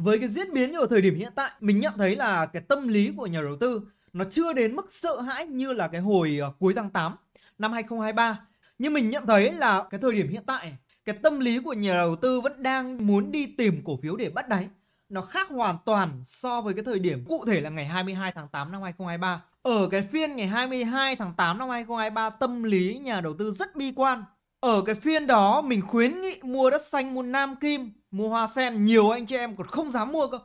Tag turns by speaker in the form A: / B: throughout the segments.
A: với cái diễn biến như ở thời điểm hiện tại mình nhận thấy là cái tâm lý của nhà đầu tư nó chưa đến mức sợ hãi như là cái hồi ờ, cuối tháng 8 năm 2023 nhưng mình nhận thấy là cái thời điểm hiện tại cái tâm lý của nhà đầu tư vẫn đang muốn đi tìm cổ phiếu để bắt đáy nó khác hoàn toàn so với cái thời điểm cụ thể là ngày 22 tháng 8 năm 2023. Ở cái phiên ngày 22 tháng 8 năm 2023 tâm lý nhà đầu tư rất bi quan ở cái phiên đó mình khuyến nghị mua đất xanh, mua nam kim, mua hoa sen Nhiều anh chị em còn không dám mua cơ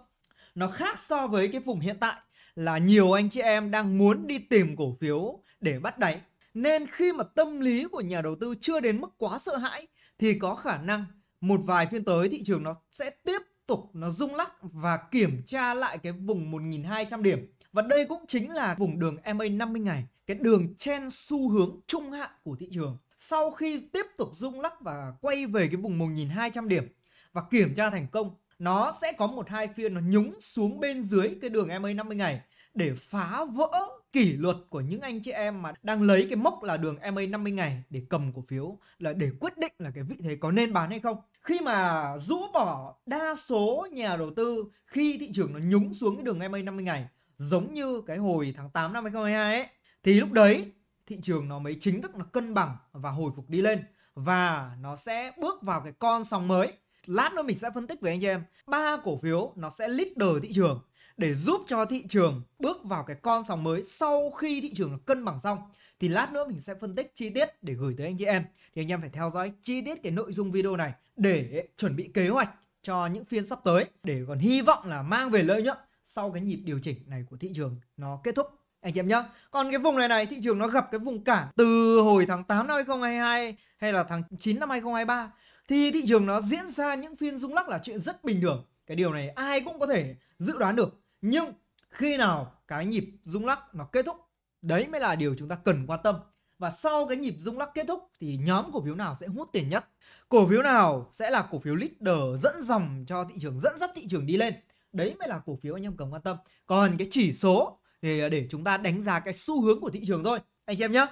A: Nó khác so với cái vùng hiện tại là nhiều anh chị em đang muốn đi tìm cổ phiếu để bắt đáy Nên khi mà tâm lý của nhà đầu tư chưa đến mức quá sợ hãi Thì có khả năng một vài phiên tới thị trường nó sẽ tiếp tục nó rung lắc và kiểm tra lại cái vùng 1.200 điểm và đây cũng chính là vùng đường MA 50 ngày, cái đường chen xu hướng trung hạn của thị trường sau khi tiếp tục rung lắc và quay về cái vùng 1.200 điểm và kiểm tra thành công nó sẽ có một hai phiên nó nhúng xuống bên dưới cái đường MA 50 ngày để phá vỡ kỷ luật của những anh chị em mà đang lấy cái mốc là đường MA 50 ngày để cầm cổ phiếu là để quyết định là cái vị thế có nên bán hay không. Khi mà rũ bỏ đa số nhà đầu tư khi thị trường nó nhúng xuống cái đường MA 50 ngày giống như cái hồi tháng 8 năm 2022 ấy thì lúc đấy thị trường nó mới chính thức là cân bằng và hồi phục đi lên và nó sẽ bước vào cái con sóng mới. Lát nữa mình sẽ phân tích với anh chị em ba cổ phiếu nó sẽ đời thị trường để giúp cho thị trường bước vào cái con sóng mới sau khi thị trường cân bằng xong thì lát nữa mình sẽ phân tích chi tiết để gửi tới anh chị em thì anh em phải theo dõi chi tiết cái nội dung video này để chuẩn bị kế hoạch cho những phiên sắp tới để còn hy vọng là mang về lợi nhuận sau cái nhịp điều chỉnh này của thị trường nó kết thúc anh chị em nhá. Còn cái vùng này này thị trường nó gặp cái vùng cản từ hồi tháng 8 năm 2022 hay là tháng 9 năm 2023 thì thị trường nó diễn ra những phiên rung lắc là chuyện rất bình thường. Cái điều này ai cũng có thể dự đoán được. Nhưng khi nào cái nhịp rung lắc nó kết thúc, đấy mới là điều chúng ta cần quan tâm. Và sau cái nhịp rung lắc kết thúc thì nhóm cổ phiếu nào sẽ hút tiền nhất? Cổ phiếu nào sẽ là cổ phiếu leader dẫn dòng cho thị trường, dẫn dắt thị trường đi lên? Đấy mới là cổ phiếu anh em cần quan tâm. Còn cái chỉ số thì à, để chúng ta đánh giá cái xu hướng của thị trường thôi anh chị em nhé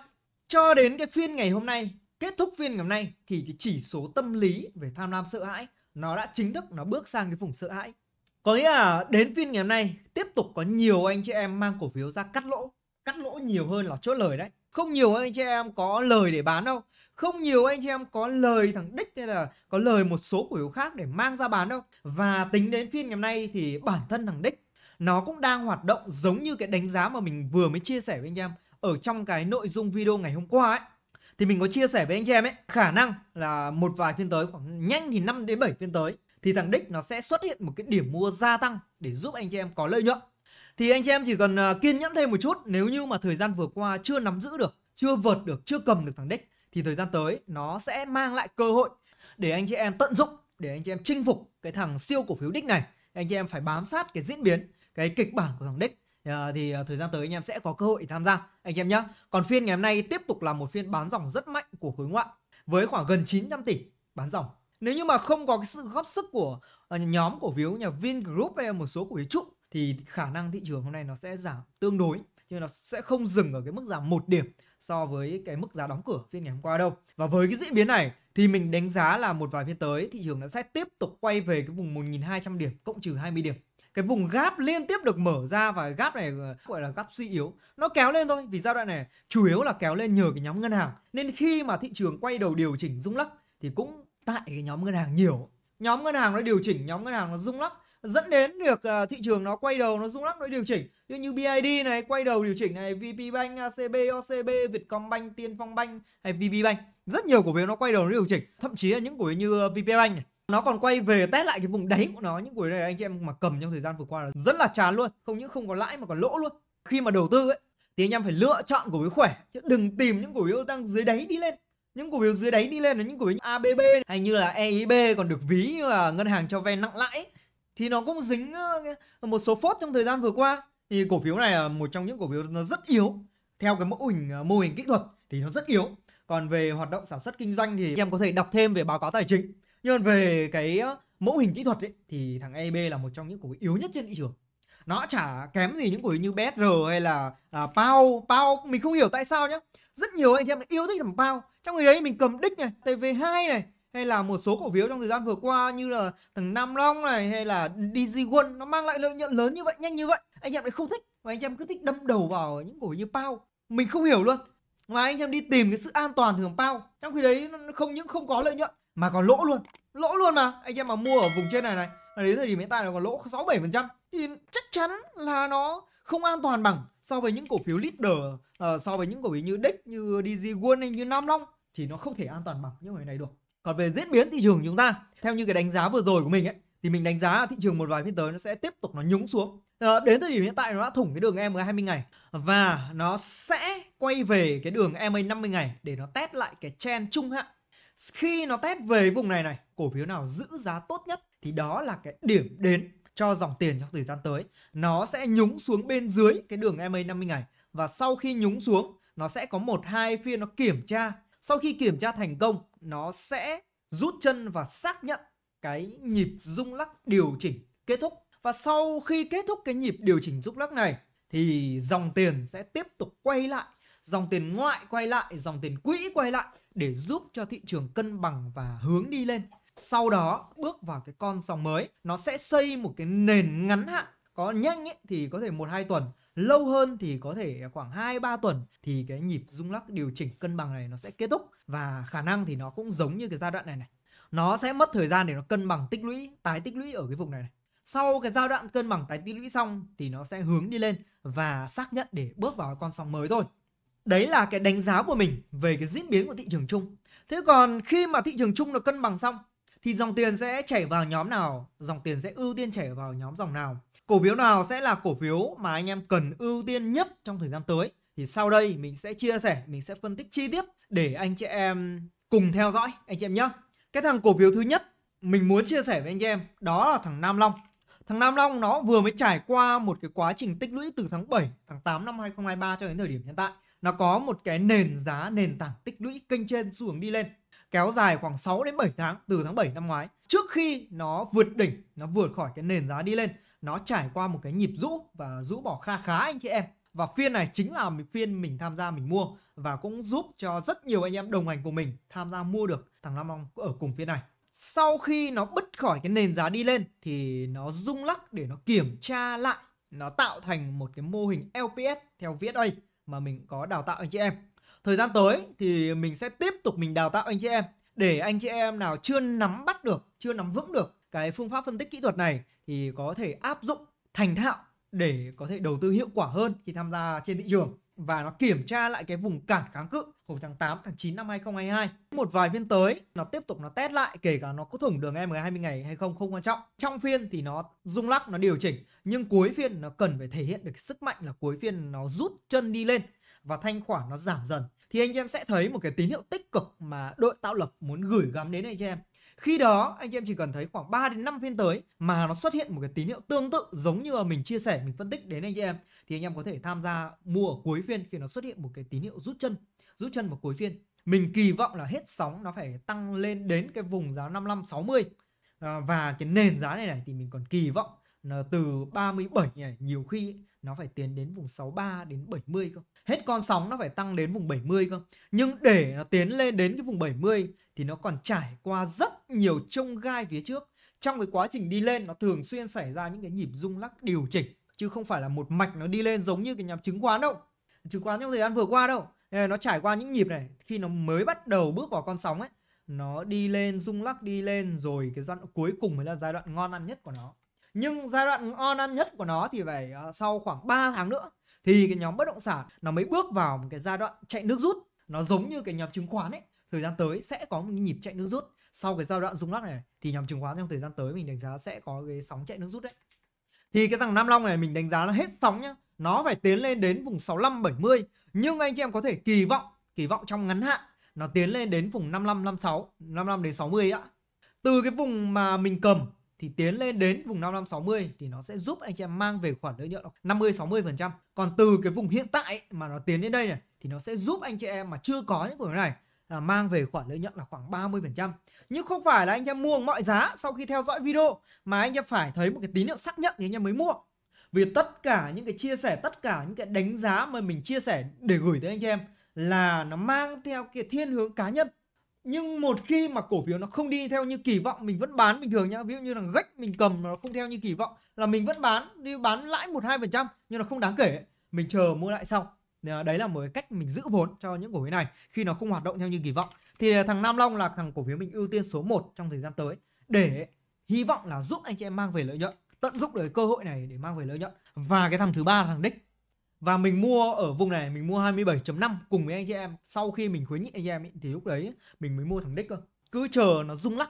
A: cho đến cái phiên ngày hôm nay kết thúc phiên ngày hôm nay thì cái chỉ số tâm lý về tham lam sợ hãi nó đã chính thức nó bước sang cái vùng sợ hãi có nghĩa là đến phiên ngày hôm nay tiếp tục có nhiều anh chị em mang cổ phiếu ra cắt lỗ cắt lỗ nhiều hơn là chốt lời đấy không nhiều anh chị em có lời để bán đâu không nhiều anh chị em có lời thằng đích hay là có lời một số cổ phiếu khác để mang ra bán đâu và tính đến phiên ngày hôm nay thì bản thân thằng đích nó cũng đang hoạt động giống như cái đánh giá mà mình vừa mới chia sẻ với anh em ở trong cái nội dung video ngày hôm qua ấy thì mình có chia sẻ với anh chị em ấy khả năng là một vài phiên tới khoảng nhanh thì 5 đến 7 phiên tới thì thằng đích nó sẽ xuất hiện một cái điểm mua gia tăng để giúp anh chị em có lợi nhuận thì anh chị em chỉ cần à, kiên nhẫn thêm một chút nếu như mà thời gian vừa qua chưa nắm giữ được chưa vượt được chưa cầm được thằng đích thì thời gian tới nó sẽ mang lại cơ hội để anh chị em tận dụng để anh chị em chinh phục cái thằng siêu cổ phiếu đích này anh chị em phải bám sát cái diễn biến cái kịch bản của thằng đích ờ, thì ờ, thời gian tới anh em sẽ có cơ hội tham gia anh em nhé. Còn phiên ngày hôm nay tiếp tục là một phiên bán dòng rất mạnh của khối ngoại với khoảng gần 900 tỷ bán dòng. Nếu như mà không có cái sự góp sức của ờ, nhóm cổ phiếu nhà Vingroup hay một số cổ phiếu trụ thì khả năng thị trường hôm nay nó sẽ giảm tương đối nhưng nó sẽ không dừng ở cái mức giảm một điểm so với cái mức giá đóng cửa phiên ngày hôm qua đâu. Và với cái diễn biến này thì mình đánh giá là một vài phiên tới thị trường nó sẽ tiếp tục quay về cái vùng 1.200 điểm cộng trừ 20 điểm cái vùng gap liên tiếp được mở ra và gap này ờ, gọi là gap suy yếu nó kéo lên thôi vì giai đoạn này chủ yếu là kéo lên nhờ cái nhóm ngân hàng nên khi mà thị trường quay đầu điều chỉnh rung lắc thì cũng tại cái nhóm ngân hàng nhiều nhóm ngân hàng nó điều chỉnh nhóm ngân hàng nó rung lắc dẫn đến việc ờ, thị trường nó quay đầu nó rung lắc nó điều chỉnh như như BID này quay đầu điều chỉnh này VP Bank, ACB, OCB, Vietcombank, Tiên Phong Bank hay vp Bank rất nhiều cổ phiếu nó quay đầu nó điều chỉnh thậm chí là những cổ phiếu như ờ, VP Bank này nó còn quay về test lại cái vùng đáy của nó những buổi này anh chị em mà cầm trong thời gian vừa qua là rất là chán luôn không những không có lãi mà còn lỗ luôn khi mà đầu tư ấy thì anh em phải lựa chọn cổ phiếu khỏe chứ đừng tìm những cổ phiếu đang dưới đáy đi lên những cổ phiếu dưới đáy đi lên là những cổ phiếu ABB hay như là EIB còn được ví như là ngân hàng cho vay nặng lãi thì nó cũng dính ờ, một số phốt trong thời gian vừa qua thì cổ phiếu này là một trong những cổ phiếu nó rất yếu theo cái mẫu hình ờ, mô hình kỹ thuật thì nó rất yếu còn về hoạt động sản xuất kinh doanh thì em có thể đọc thêm về báo cáo tài chính nhưng về ừ. cái ờ, mẫu hình kỹ thuật ấy thì thằng EB là một trong những cổ yếu nhất trên thị trường nó chả kém gì những cổ như BSR hay là à, Pau Pau mình không hiểu tại sao nhá rất nhiều anh chị em yêu thích làm Pau trong người đấy mình cầm đích này TV2 này hay là một số cổ phiếu trong thời gian vừa qua như là thằng Nam Long này hay là DG One nó mang lại lợi nhuận lớn như vậy nhanh như vậy anh em lại không thích và anh em cứ thích đâm đầu vào những cổ như Pau mình không hiểu luôn mà anh em đi tìm cái sự an toàn thường Pau trong khi đấy không những không có lợi nhuận mà còn lỗ luôn lỗ luôn mà anh em mà mua ở vùng trên này này là đến thời điểm hiện tại nó còn lỗ sáu bảy phần trăm thì chắc chắn là nó không an toàn bằng so với những cổ phiếu leader uh, so với những cổ phiếu như Dex như DG one, hay như Nam Long thì nó không thể an toàn bằng những người này được còn về diễn biến thị trường chúng ta theo như cái đánh giá vừa rồi của mình ấy thì mình đánh giá thị trường một vài phiên tới nó sẽ tiếp tục nó nhúng xuống à, đến thời điểm hiện tại nó đã thủng cái đường EMA 20 ngày và nó sẽ quay về cái đường EMA 50 ngày để nó test lại cái trend trung hạn khi nó test về vùng này này cổ phiếu nào giữ giá tốt nhất thì đó là cái điểm đến cho dòng tiền trong thời gian tới nó sẽ nhúng xuống bên dưới cái đường MA 50 ngày và sau khi nhúng xuống nó sẽ có một hai phiên nó kiểm tra sau khi kiểm tra thành công nó sẽ rút chân và xác nhận cái nhịp rung lắc điều chỉnh kết thúc và sau khi kết thúc cái nhịp điều chỉnh rung lắc này thì dòng tiền sẽ tiếp tục quay lại dòng tiền ngoại quay lại dòng tiền quỹ quay lại để giúp cho thị trường cân bằng và hướng đi lên. Sau đó bước vào cái con sóng mới, nó sẽ xây một cái nền ngắn hạn, có nhanh ấy, thì có thể 1 2 tuần, lâu hơn thì có thể khoảng 2 3 tuần thì cái nhịp rung lắc điều chỉnh cân bằng này nó sẽ kết thúc và khả năng thì nó cũng giống như cái giai đoạn này này. Nó sẽ mất thời gian để nó cân bằng tích lũy, tái tích lũy ở cái vùng này này. Sau cái giai đoạn cân bằng tái tích lũy xong thì nó sẽ hướng đi lên và xác nhận để bước vào con sóng mới thôi đấy là cái đánh giá của mình về cái diễn biến của thị trường chung thế còn khi mà thị trường chung được cân bằng xong thì dòng tiền sẽ chảy vào nhóm nào dòng tiền sẽ ưu tiên chảy vào nhóm dòng nào cổ phiếu nào sẽ là cổ phiếu mà anh em cần ưu tiên nhất trong thời gian tới thì sau đây mình sẽ chia sẻ mình sẽ phân tích chi tiết để anh chị em cùng theo dõi anh chị em nhé cái thằng cổ phiếu thứ nhất mình muốn chia sẻ với anh chị em đó là thằng Nam Long Thằng Nam Long nó vừa mới trải qua một cái quá trình tích lũy từ tháng 7, tháng 8 năm 2023 cho đến thời điểm hiện tại nó có một cái nền giá nền tảng tích lũy kênh trên xu hướng đi lên kéo dài khoảng 6 đến 7 tháng từ tháng 7 năm ngoái trước khi nó vượt đỉnh nó vượt khỏi cái nền giá đi lên nó trải qua một cái nhịp rũ và rũ bỏ kha khá anh chị em và phiên này chính là phiên mình tham gia mình mua và cũng giúp cho rất nhiều anh em đồng hành của mình tham gia mua được thằng Nam Long ở cùng phiên này sau khi nó bứt khỏi cái nền giá đi lên thì nó rung lắc để nó kiểm tra lại nó tạo thành một cái mô hình LPS theo viết đây mà mình có đào tạo anh chị em. Thời gian tới thì mình sẽ tiếp tục mình đào tạo anh chị em để anh chị em nào chưa nắm bắt được, chưa nắm vững được cái phương pháp phân tích kỹ thuật này thì có thể áp dụng thành thạo để có thể đầu tư hiệu quả hơn khi tham gia trên thị trường và nó kiểm tra lại cái vùng cản kháng cự hồi tháng 8, tháng 9 năm 2022. Một vài phiên tới nó tiếp tục nó test lại kể cả nó có thủng đường EMA 20 ngày hay không không quan trọng. Trong phiên thì nó rung lắc nó điều chỉnh nhưng cuối phiên nó cần phải thể hiện được sức mạnh là cuối phiên nó rút chân đi lên và thanh khoản nó giảm dần thì anh em sẽ thấy một cái tín hiệu tích cực mà đội tạo lập muốn gửi gắm đến anh em. Khi đó anh em chỉ cần thấy khoảng 3 đến 5 phiên tới mà nó xuất hiện một cái tín hiệu tương tự giống như mình chia sẻ mình phân tích đến anh em thì anh em có thể tham gia mua ở cuối phiên khi nó xuất hiện một cái tín hiệu rút chân rút chân vào cuối phiên mình kỳ vọng là hết sóng nó phải tăng lên đến cái vùng giá 5560 à, và cái nền giá này này thì mình còn kỳ vọng là từ 37 này nhiều khi nó phải tiến đến vùng 63 đến 70 cơ. Hết con sóng nó phải tăng đến vùng 70 cơ. Nhưng để nó tiến lên đến cái vùng 70 thì nó còn trải qua rất nhiều trông gai phía trước. Trong cái quá trình đi lên nó thường xuyên xảy ra những cái nhịp rung lắc điều chỉnh chứ không phải là một mạch nó đi lên giống như cái nhóm chứng khoán đâu chứng khoán trong thời gian vừa qua đâu nó trải qua những nhịp này khi nó mới bắt đầu bước vào con sóng ấy nó đi lên rung lắc đi lên rồi cái giai đoạn cuối cùng mới là giai đoạn ngon ăn nhất của nó nhưng giai đoạn ngon ăn nhất của nó thì phải ờ, sau khoảng 3 tháng nữa thì cái nhóm bất động sản nó mới bước vào một cái giai đoạn chạy nước rút nó giống như cái nhóm chứng khoán ấy thời gian tới sẽ có một nhịp chạy nước rút sau cái giai đoạn rung lắc này thì nhóm chứng khoán trong thời gian tới mình đánh giá sẽ có cái sóng chạy nước rút đấy thì cái thằng Nam Long này mình đánh giá là hết sóng nhá nó phải tiến lên đến vùng 65 70 nhưng anh chị em có thể kỳ vọng kỳ vọng trong ngắn hạn nó tiến lên đến vùng 55 56 55 đến 60 ạ từ cái vùng mà mình cầm thì tiến lên đến vùng 55 60 thì nó sẽ giúp anh chị em mang về khoản lợi nhuận 50 60 còn từ cái vùng hiện tại mà nó tiến đến đây này thì nó sẽ giúp anh chị em mà chưa có những cổ phiếu này à, mang về khoản lợi nhuận là khoảng 30%. Nhưng không phải là anh em mua mọi giá sau khi theo dõi video mà anh em phải thấy một cái tín hiệu xác nhận thì anh em mới mua. Vì tất cả những cái chia sẻ, tất cả những cái đánh giá mà mình chia sẻ để gửi tới anh em là nó mang theo cái thiên hướng cá nhân. Nhưng một khi mà cổ phiếu nó không đi theo như kỳ vọng mình vẫn bán bình thường nhá. Ví dụ như là gách mình cầm nó không theo như kỳ vọng là mình vẫn bán, đi bán lãi 1 2% nhưng nó không đáng kể. Mình chờ mua lại sau Ờ, đấy là một cái cách mình giữ vốn cho những cổ phiếu này khi nó không hoạt động theo như kỳ vọng thì ờ, thằng Nam Long là thằng cổ phiếu mình ưu tiên số 1 trong thời gian tới để hy vọng là giúp anh chị em mang về lợi nhuận tận dụng được cơ hội này để mang về lợi nhuận và cái thằng thứ ba là thằng đích và mình mua ở vùng này mình mua 27.5 cùng với anh chị em sau khi mình khuyến nghị anh chị em ý, thì lúc đấy mình mới mua thằng đích cơ cứ chờ nó rung lắc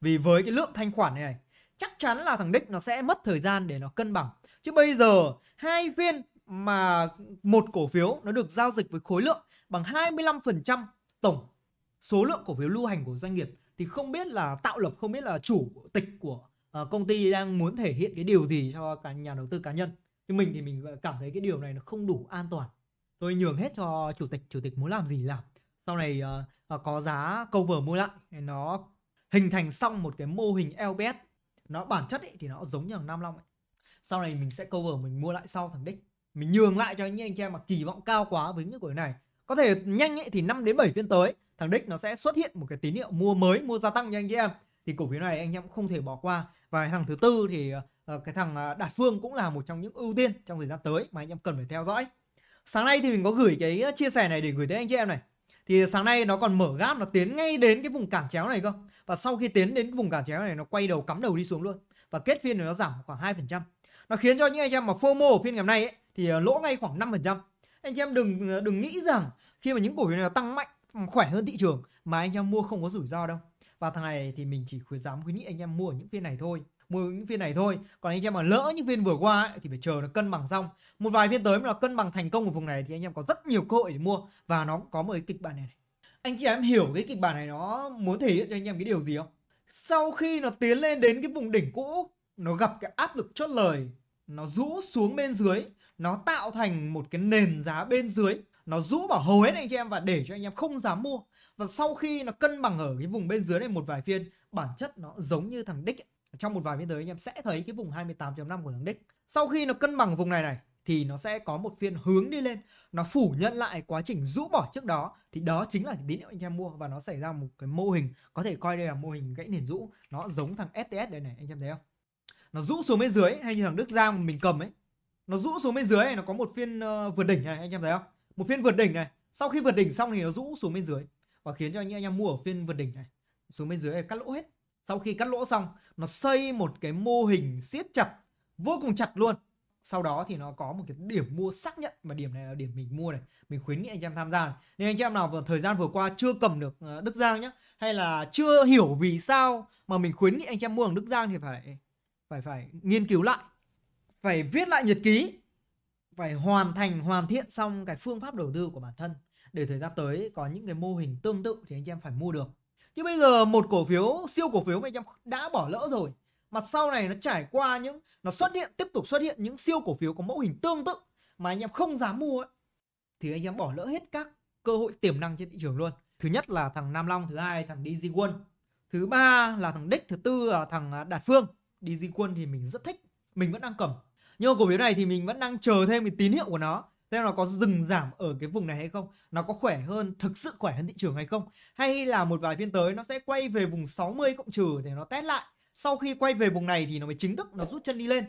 A: vì với cái lượng thanh khoản này, này chắc chắn là thằng đích nó sẽ mất thời gian để nó cân bằng chứ bây giờ hai phiên mà một cổ phiếu nó được giao dịch với khối lượng bằng 25% tổng số lượng cổ phiếu lưu hành của doanh nghiệp thì không biết là tạo lập không biết là chủ tịch của uh, công ty đang muốn thể hiện cái điều gì cho cả nhà đầu tư cá nhân nhưng mình thì mình cảm thấy cái điều này nó không đủ an toàn tôi nhường hết cho chủ tịch chủ tịch muốn làm gì làm sau này uh, có giá cover mua lại nó hình thành xong một cái mô hình LBS nó bản chất ấy, thì nó giống như là Nam Long ấy. sau này mình sẽ cover mình mua lại sau thằng Đích mình nhường lại cho những anh chị em mà kỳ vọng cao quá với những cổ phiếu này có thể nhanh ấy thì 5 đến 7 phiên tới thằng đích nó sẽ xuất hiện một cái tín hiệu mua mới mua gia tăng cho anh chị em thì cổ phiếu này anh em cũng không thể bỏ qua và thằng thứ tư thì ờ, cái thằng ờ, đạt phương cũng là một trong những ưu tiên trong thời gian tới mà anh em cần phải theo dõi sáng nay thì mình có gửi cái ờ, chia sẻ này để gửi tới anh chị em này thì sáng nay nó còn mở gáp nó tiến ngay đến cái vùng cản chéo này cơ và sau khi tiến đến cái vùng cản chéo này nó quay đầu cắm đầu đi xuống luôn và kết phiên nó giảm khoảng 2% nó khiến cho những anh em mà FOMO ở phiên ngày hôm nay ấy, thì ờ, lỗ ngay khoảng 5%. Anh em đừng ờ, đừng nghĩ rằng khi mà những cổ phiếu này tăng mạnh khỏe hơn thị trường mà anh em mua không có rủi ro đâu. Và thằng này thì mình chỉ khuyến dám khuyến nghị anh em mua ở những phiên này thôi mua những phiên này thôi còn anh em mà lỡ những phiên vừa qua ấy, thì phải chờ nó cân bằng xong một vài phiên tới mà nó cân bằng thành công ở vùng này thì anh em có rất nhiều cơ hội để mua và nó có một cái kịch bản này, này anh chị em hiểu cái kịch bản này nó muốn thể hiện cho anh em cái điều gì không sau khi nó tiến lên đến cái vùng đỉnh cũ nó gặp cái áp lực chốt lời nó rũ xuống bên dưới nó tạo thành một cái nền giá bên dưới nó rũ bỏ hầu hết anh chị em và để cho anh em không dám mua và sau khi nó cân bằng ở cái vùng bên dưới này một vài phiên bản chất nó giống như thằng đích ấy. trong một vài phiên tới anh em sẽ thấy cái vùng 28.5 của thằng đích sau khi nó cân bằng vùng này này thì nó sẽ có một phiên hướng đi lên nó phủ nhận lại quá trình rũ bỏ trước đó thì đó chính là tín hiệu anh em mua và nó xảy ra một cái mô hình có thể coi đây là mô hình gãy nền rũ nó giống thằng STS đây này anh em thấy không nó rũ xuống bên dưới hay như thằng Đức Giang mình cầm ấy nó rũ xuống bên dưới này nó có một phiên uh, vượt đỉnh này anh em thấy không một phiên vượt đỉnh này sau khi vượt đỉnh xong thì nó rũ xuống bên dưới và khiến cho anh em mua ở phiên vượt đỉnh này xuống bên dưới này, cắt lỗ hết sau khi cắt lỗ xong nó xây một cái mô hình siết chặt vô cùng chặt luôn sau đó thì nó có một cái điểm mua xác nhận và điểm này là điểm mình mua này mình khuyến nghị anh em tham gia này. nên anh em nào vào thời gian vừa qua chưa cầm được ờ, đức giang nhé hay là chưa hiểu vì sao mà mình khuyến nghị anh em mua ở đức giang thì phải phải phải nghiên cứu lại phải viết lại nhật ký phải hoàn thành hoàn thiện xong cái phương pháp đầu tư của bản thân để thời gian tới có những cái mô hình tương tự thì anh em phải mua được chứ bây giờ một cổ phiếu siêu cổ phiếu mà anh em đã bỏ lỡ rồi mà sau này nó trải qua những nó xuất hiện tiếp tục xuất hiện những siêu cổ phiếu có mẫu hình tương tự mà anh em không dám mua ấy, thì anh em bỏ lỡ hết các cơ hội tiềm năng trên thị trường luôn thứ nhất là thằng Nam Long thứ hai thằng DG one, thứ ba là thằng Đích thứ tư là thằng à, Đạt Phương đi di quân thì mình rất thích mình vẫn đang cầm nhưng mà cổ phiếu này thì mình vẫn đang chờ thêm cái tín hiệu của nó xem nó có dừng giảm ở cái vùng này hay không nó có khỏe hơn thực sự khỏe hơn thị trường hay không hay là một vài phiên tới nó sẽ quay về vùng 60 cộng trừ để nó test lại sau khi quay về vùng này thì nó mới chính thức nó rút chân đi lên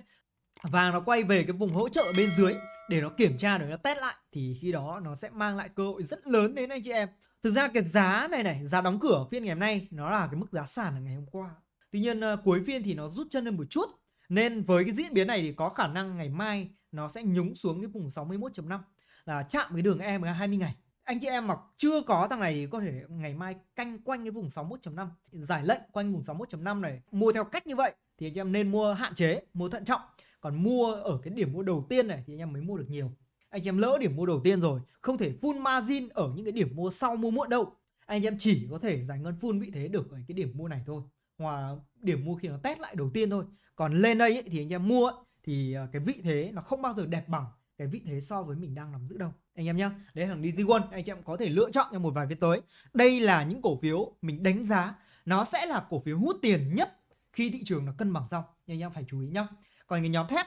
A: và nó quay về cái vùng hỗ trợ bên dưới để nó kiểm tra để nó test lại thì khi đó nó sẽ mang lại cơ hội rất lớn đến anh chị em thực ra cái giá này này giá đóng cửa phiên ngày hôm nay nó là cái mức giá sàn ngày hôm qua Tuy nhiên ờ, cuối phiên thì nó rút chân lên một chút. Nên với cái diễn biến này thì có khả năng ngày mai nó sẽ nhúng xuống cái vùng 61.5 là chạm cái đường EMA 20 ngày. Anh chị em mà chưa có thằng này thì có thể ngày mai canh quanh cái vùng 61.5, giải lệnh quanh vùng 61.5 này, mua theo cách như vậy thì anh chị em nên mua hạn chế, mua thận trọng. Còn mua ở cái điểm mua đầu tiên này thì anh em mới mua được nhiều. Anh chị em lỡ điểm mua đầu tiên rồi, không thể full margin ở những cái điểm mua sau mua muộn đâu. Anh chị em chỉ có thể giải ngân full vị thế được ở cái điểm mua này thôi hoặc điểm mua khi nó test lại đầu tiên thôi còn lên đây ấy, thì anh em mua ấy, thì ờ, cái vị thế nó không bao giờ đẹp bằng cái vị thế so với mình đang nắm giữ đâu anh em nhá. đấy là thằng DG1 anh em có thể lựa chọn trong một vài phiên tới đây là những cổ phiếu mình đánh giá nó sẽ là cổ phiếu hút tiền nhất khi thị trường nó cân bằng xong anh em phải chú ý nhá còn cái nhóm thép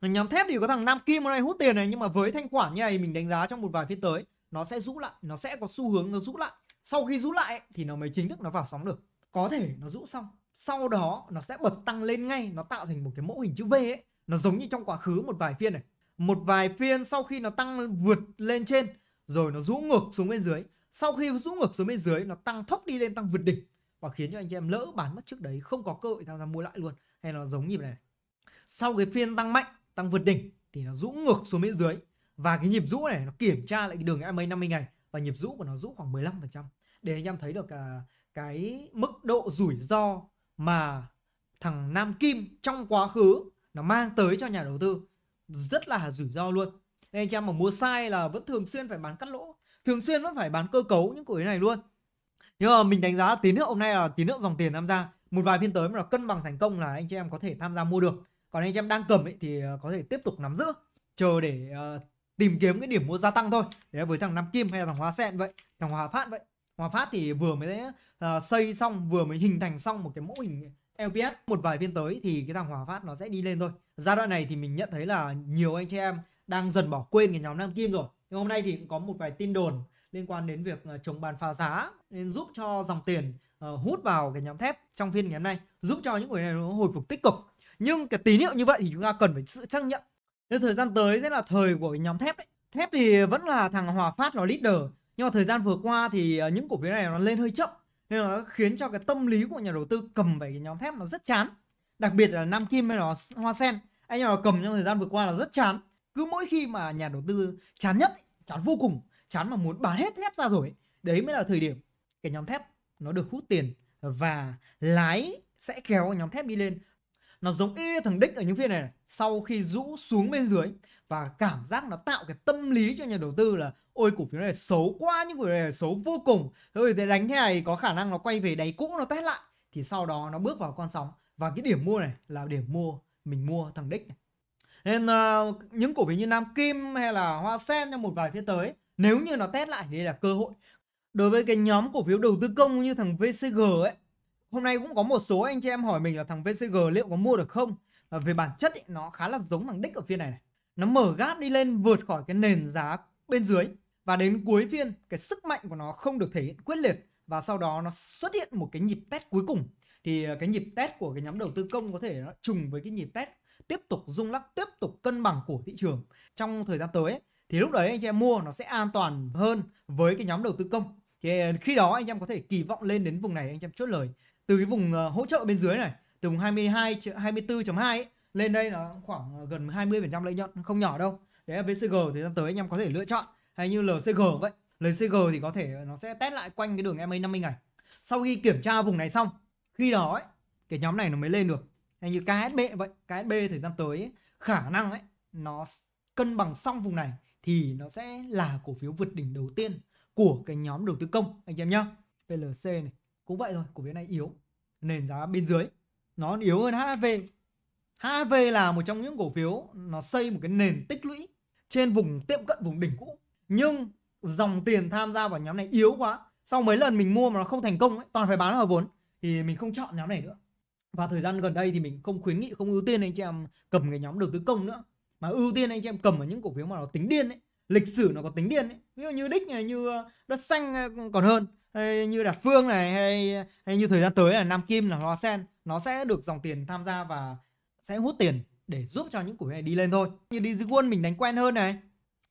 A: cái nhóm thép thì có thằng Nam Kim hôm nay hút tiền này nhưng mà với thanh khoản như này mình đánh giá trong một vài phiên tới nó sẽ rũ lại nó sẽ có xu hướng nó rũ lại sau khi rũ lại thì nó mới chính thức nó vào sóng được có thể nó rũ xong sau đó nó sẽ bật tăng lên ngay nó tạo thành một cái mẫu hình chữ V ấy nó giống như trong quá khứ một vài phiên này một vài phiên sau khi nó tăng vượt lên trên rồi nó rũ ngược xuống bên dưới sau khi rũ ngược xuống bên dưới nó tăng thốc đi lên tăng vượt đỉnh và khiến cho anh chị em lỡ bán mất trước đấy không có cơ hội tham gia mua lại luôn hay nó giống nhịp này sau cái phiên tăng mạnh tăng vượt đỉnh thì nó rũ ngược xuống bên dưới và cái nhịp rũ này nó kiểm tra lại cái đường MA 50 ngày và nhịp rũ của nó rũ khoảng 15% để anh em thấy được uh, cái mức độ rủi ro mà thằng Nam Kim trong quá khứ nó mang tới cho nhà đầu tư rất là rủi ro luôn nên anh em mà mua sai là vẫn thường xuyên phải bán cắt lỗ thường xuyên vẫn phải bán cơ cấu những cổ phiếu này luôn nhưng mà mình đánh giá tín hiệu hôm nay là tín hiệu dòng tiền tham gia một vài phiên tới mà là cân bằng thành công là anh chị em có thể tham gia mua được còn anh chị em đang cầm ấy thì ờ, có thể tiếp tục nắm giữ chờ để uh, tìm kiếm cái điểm mua gia tăng thôi đấy với thằng Nam Kim hay là thằng Hóa Sen vậy thằng Hòa Phát vậy Hòa Phát thì vừa mới uh, xây xong vừa mới hình thành xong một cái mẫu hình LPS một vài phiên tới thì cái thằng Hòa Phát nó sẽ đi lên thôi. Giai đoạn này thì mình nhận thấy là nhiều anh chị em đang dần bỏ quên cái nhóm Nam Kim rồi. Nhưng hôm nay thì cũng có một vài tin đồn liên quan đến việc chống ờ, bán phá giá nên giúp cho dòng tiền uh, hút vào cái nhóm thép trong phiên ngày hôm nay, giúp cho những người này nó hồi phục tích cực. Nhưng cái tín hiệu như vậy thì chúng ta cần phải sự xác nhận. Nên thời gian tới sẽ là thời của cái nhóm thép đấy. Thép thì vẫn là thằng Hòa Phát nó leader nhưng mà thời gian vừa qua thì ờ, những cổ phiếu này nó lên hơi chậm nên nó khiến cho cái tâm lý của nhà đầu tư cầm về cái nhóm thép nó rất chán đặc biệt là nam kim hay là hoa sen anh em nào cầm trong thời gian vừa qua là rất chán cứ mỗi khi mà nhà đầu tư chán nhất chán vô cùng chán mà muốn bán hết thép ra rồi đấy mới là thời điểm cái nhóm thép nó được hút tiền và lái sẽ kéo cái nhóm thép đi lên nó giống y thằng đích ở những phiên này, này sau khi rũ xuống bên dưới và cảm giác nó tạo cái tâm lý cho nhà đầu tư là ôi cổ phiếu này xấu quá nhưng cổ phiếu này xấu vô cùng rồi thì đánh thế này có khả năng nó quay về đáy cũ nó test lại thì sau đó nó bước vào con sóng và cái điểm mua này là điểm mua mình mua thằng đích này. nên uh, những cổ phiếu như nam kim hay là hoa sen trong một vài phía tới nếu như nó test lại thì đây là cơ hội đối với cái nhóm cổ phiếu đầu tư công như thằng vcg ấy hôm nay cũng có một số anh chị em hỏi mình là thằng vcg liệu có mua được không à, về bản chất ấy, nó khá là giống thằng đích ở phiên này này nó mở gáp đi lên vượt khỏi cái nền giá bên dưới và đến cuối phiên, cái sức mạnh của nó không được thể hiện quyết liệt và sau đó nó xuất hiện một cái nhịp test cuối cùng. Thì ờ, cái nhịp test của cái nhóm đầu tư công có thể nó trùng với cái nhịp test tiếp tục rung lắc, tiếp tục cân bằng của thị trường trong thời gian tới thì lúc đấy anh chị em mua nó sẽ an toàn hơn với cái nhóm đầu tư công. Thì ờ, khi đó anh em có thể kỳ vọng lên đến vùng này anh em chốt lời từ cái vùng ờ, hỗ trợ bên dưới này, từ vùng 22 24.2 ấy, lên đây nó khoảng gần 20% lợi nhuận không nhỏ đâu. Đấy là VCG thời gian tới anh em có thể lựa chọn hay như LCG vậy LCG thì có thể nó sẽ test lại quanh cái đường MA 50 ngày sau khi kiểm tra vùng này xong khi đó ấy, cái nhóm này nó mới lên được hay như KSB vậy KSB thời gian tới ấy, khả năng ấy nó cân bằng xong vùng này thì nó sẽ là cổ phiếu vượt đỉnh đầu tiên của cái nhóm đầu tư công anh em nhá PLC này cũng vậy thôi cổ phiếu này yếu nền giá bên dưới nó yếu hơn HV. HV là một trong những cổ phiếu nó xây một cái nền tích lũy trên vùng tiệm cận vùng đỉnh cũ nhưng dòng tiền tham gia vào nhóm này yếu quá sau mấy lần mình mua mà nó không thành công ấy, toàn phải bán vào vốn thì mình không chọn nhóm này nữa và thời gian gần đây thì mình không khuyến nghị không ưu tiên anh chị em cầm cái nhóm đầu tư công nữa mà ưu tiên anh chị em cầm ở những cổ phiếu mà nó tính điên ấy lịch sử nó có tính điên ấy. ví dụ như đích này như ờ, đất xanh ờ, còn hơn hay như đạt phương này hay hay như thời gian tới là nam kim là hoa sen nó sẽ được dòng tiền tham gia và sẽ hút tiền để giúp cho những cổ phiếu này đi lên thôi như đi quân mình đánh quen hơn này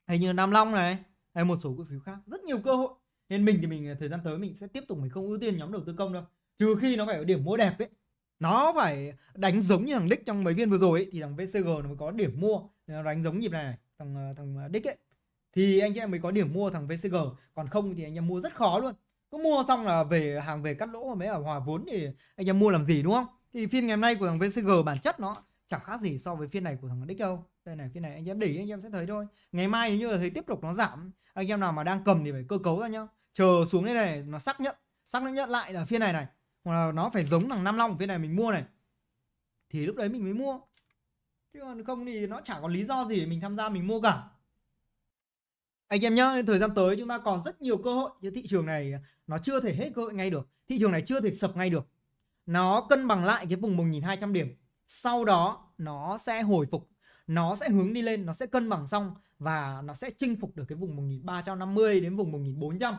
A: hay như nam long này hay một số cổ phiếu khác rất nhiều cơ hội nên mình thì mình à, thời gian tới mình sẽ tiếp tục mình không ưu tiên nhóm đầu tư công đâu trừ khi nó phải ở điểm mua đẹp đấy nó phải đánh giống như thằng đích trong mấy viên vừa rồi ấy, thì thằng vcg nó mới có điểm mua nó đánh giống nhịp này, này thằng à, thằng đích à, ấy thì anh chị em mới có điểm mua thằng vcg còn không thì anh em mua rất khó luôn cứ mua xong là về hàng về cắt lỗ mới ở hòa vốn thì anh em mua làm gì đúng không thì phiên ngày hôm nay của thằng vcg bản chất nó chẳng khác gì so với phiên này của thằng đích đâu đây này phiên này anh em để ý anh em sẽ thấy thôi ngày mai nếu như là thấy tiếp tục nó giảm anh em nào mà đang cầm thì phải cơ cấu ra nhá chờ xuống đây này nó xác nhận xác nhận lại là phiên này này hoặc là nó phải giống thằng nam long phiên này mình mua này thì lúc đấy mình mới mua chứ còn không thì nó chẳng có lý do gì để mình tham gia mình mua cả anh em nhá thời gian tới chúng ta còn rất nhiều cơ hội chứ thị trường này nó chưa thể hết cơ hội ngay được thị trường này chưa thể sập ngay được nó cân bằng lại cái vùng 1.200 điểm sau đó nó sẽ hồi phục nó sẽ hướng đi lên nó sẽ cân bằng xong và nó sẽ chinh phục được cái vùng 1350 đến vùng 1400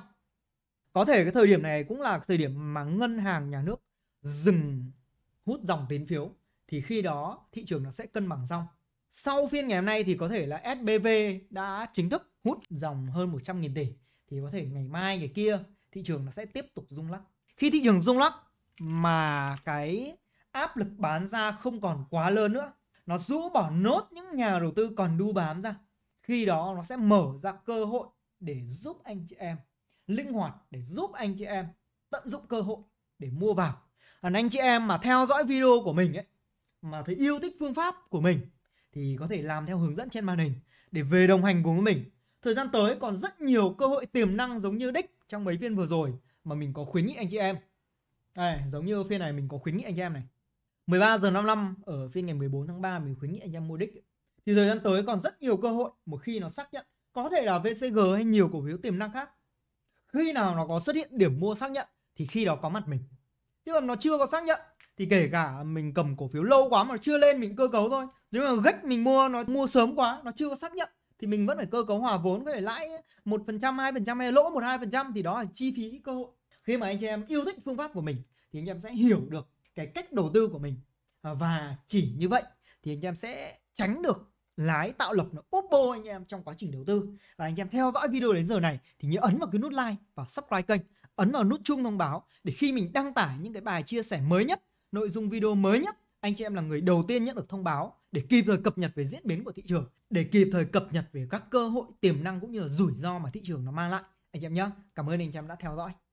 A: có thể cái thời điểm này cũng là thời điểm mà ngân hàng nhà nước dừng hút dòng tín phiếu thì khi đó thị trường nó sẽ cân bằng xong sau phiên ngày hôm nay thì có thể là SBV đã chính thức hút dòng hơn 100.000 tỷ thì có thể ngày mai ngày kia thị trường nó sẽ tiếp tục rung lắc khi thị trường rung lắc mà cái áp lực bán ra không còn quá lớn nữa. Nó rũ bỏ nốt những nhà đầu tư còn đu bám ra. Khi đó nó sẽ mở ra cơ hội để giúp anh chị em linh hoạt để giúp anh chị em tận dụng cơ hội để mua vào. Còn anh chị em mà theo dõi video của mình ấy mà thấy yêu thích phương pháp của mình thì có thể làm theo hướng dẫn trên màn hình để về đồng hành cùng với mình. Thời gian tới còn rất nhiều cơ hội tiềm năng giống như đích trong mấy phiên vừa rồi mà mình có khuyến nghị anh chị em. Đây, giống như phiên này mình có khuyến nghị anh chị em này. 13 giờ 55 ở phiên ngày 14 tháng 3 mình khuyến nghị anh em mua đích thì thời gian tới còn rất nhiều cơ hội một khi nó xác nhận có thể là VCG hay nhiều cổ phiếu tiềm năng khác khi nào nó có xuất hiện điểm mua xác nhận thì khi đó có mặt mình chứ còn nó chưa có xác nhận thì kể cả mình cầm cổ phiếu lâu quá mà chưa lên mình cơ cấu thôi nếu mà gách mình mua nó mua sớm quá nó chưa có xác nhận thì mình vẫn phải cơ cấu hòa vốn có thể lãi một phần trăm hai phần trăm hay lỗ một hai phần trăm thì đó là chi phí cơ hội khi mà anh chị em yêu thích phương pháp của mình thì anh em sẽ hiểu được cái cách đầu tư của mình à, và chỉ như vậy thì anh em sẽ tránh được lái tạo lập nó úp bô anh em trong quá trình đầu tư và anh em theo dõi video đến giờ này thì nhớ ấn vào cái nút like và subscribe kênh ấn vào nút chuông thông báo để khi mình đăng tải những cái bài chia sẻ mới nhất nội dung video mới nhất anh chị em là người đầu tiên nhận được thông báo để kịp thời cập nhật về diễn biến của thị trường để kịp thời cập nhật về các cơ hội tiềm năng cũng như là rủi ro mà thị trường nó mang lại anh chị em nhé cảm ơn anh chị em đã theo dõi